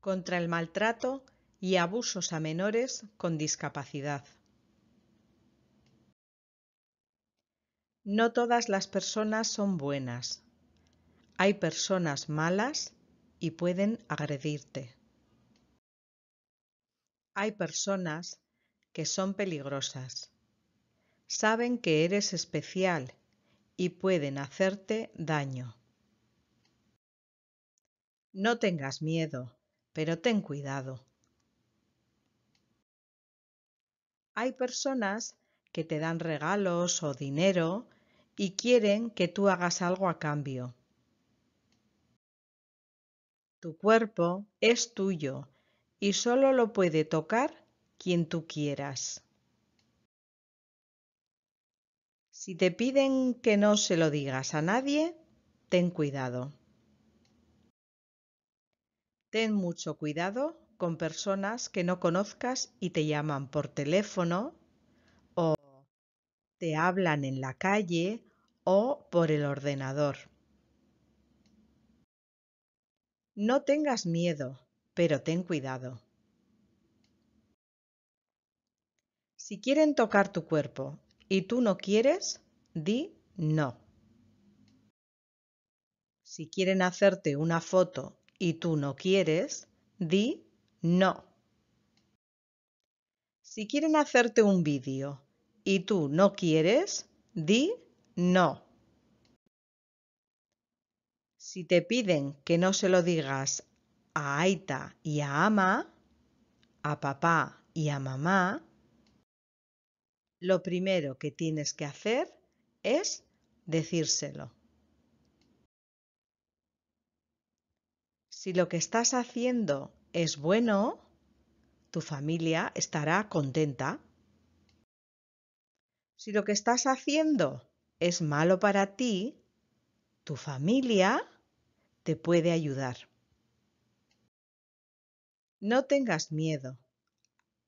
contra el maltrato y abusos a menores con discapacidad. No todas las personas son buenas. Hay personas malas y pueden agredirte. Hay personas que son peligrosas. Saben que eres especial y pueden hacerte daño. No tengas miedo pero ten cuidado. Hay personas que te dan regalos o dinero y quieren que tú hagas algo a cambio. Tu cuerpo es tuyo y solo lo puede tocar quien tú quieras. Si te piden que no se lo digas a nadie, ten cuidado. Ten mucho cuidado con personas que no conozcas y te llaman por teléfono o te hablan en la calle o por el ordenador. No tengas miedo, pero ten cuidado. Si quieren tocar tu cuerpo y tú no quieres, di no. Si quieren hacerte una foto y tú no quieres, di no. Si quieren hacerte un vídeo y tú no quieres, di no. Si te piden que no se lo digas a Aita y a Ama, a papá y a mamá, lo primero que tienes que hacer es decírselo. Si lo que estás haciendo es bueno, tu familia estará contenta. Si lo que estás haciendo es malo para ti, tu familia te puede ayudar. No tengas miedo.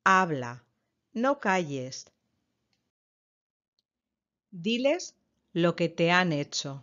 Habla. No calles. Diles lo que te han hecho.